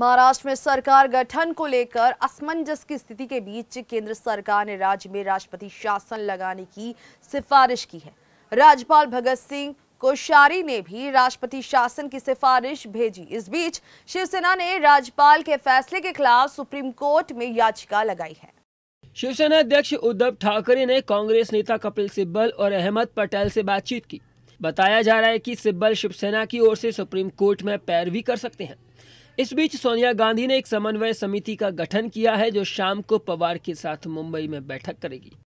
महाराष्ट्र में सरकार गठन को लेकर असमंजस की स्थिति के बीच केंद्र सरकार ने राज्य में राष्ट्रपति शासन लगाने की सिफारिश की है राज्यपाल भगत सिंह कोश्यारी ने भी राष्ट्रपति शासन की सिफारिश भेजी इस बीच शिवसेना ने राज्यपाल के फैसले के खिलाफ सुप्रीम कोर्ट में याचिका लगाई है शिवसेना अध्यक्ष उद्धव ठाकरे ने कांग्रेस नेता कपिल सिब्बल और अहमद पटेल से बातचीत की बताया जा रहा है कि सिब्बल शिवसेना की ओर से सुप्रीम कोर्ट में पैरवी कर सकते हैं इस बीच सोनिया गांधी ने एक समन्वय समिति का गठन किया है जो शाम को पवार के साथ मुंबई में बैठक करेगी